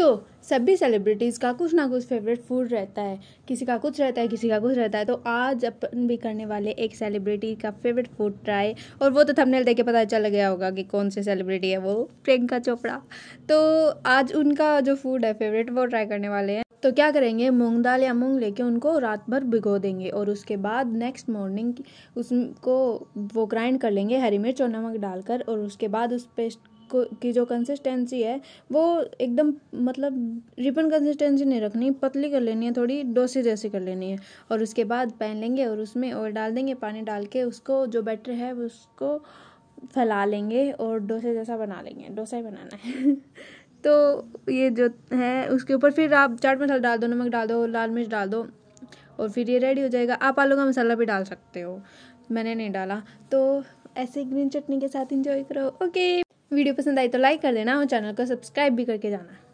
तो सभी सेलिब्रिटीज़ का कुछ ना कुछ फेवरेट फूड रहता है किसी का कुछ रहता है किसी का कुछ रहता है तो आज अपन भी करने वाले एक सेलिब्रिटी का फेवरेट फूड ट्राई और वो तो थंबनेल देख के पता चल गया होगा कि कौन से सेलिब्रिटी है वो प्रियंका चोपड़ा तो आज उनका जो फूड है फेवरेट वो ट्राई करने वाले हैं तो क्या करेंगे मूंग दाल या मूंग लेके उनको रात भर भिगो देंगे और उसके बाद नेक्स्ट मॉर्निंग उसको वो ग्राइंड कर लेंगे हरी मिर्च और नमक डालकर और उसके बाद उस पेस्ट को की जो कंसिस्टेंसी है वो एकदम मतलब रिबन कंसिस्टेंसी नहीं रखनी पतली कर लेनी है थोड़ी डोसी जैसी कर लेनी है और उसके बाद पैन लेंगे और उसमें और डाल देंगे पानी डाल के उसको जो बैटर है उसको फैला लेंगे और डोसे जैसा बना लेंगे डोसा ही बनाना है तो ये जो है उसके ऊपर फिर आप चाट मसाला डाल दो नमक डाल दो लाल मिर्च डाल दो और फिर ये रेडी हो जाएगा आप आलू का मसाला भी डाल सकते हो मैंने नहीं डाला तो ऐसे ग्रीन चटनी के साथ इंजॉय करो ओके वीडियो पसंद आई तो लाइक कर देना और चैनल को सब्सक्राइब भी करके जाना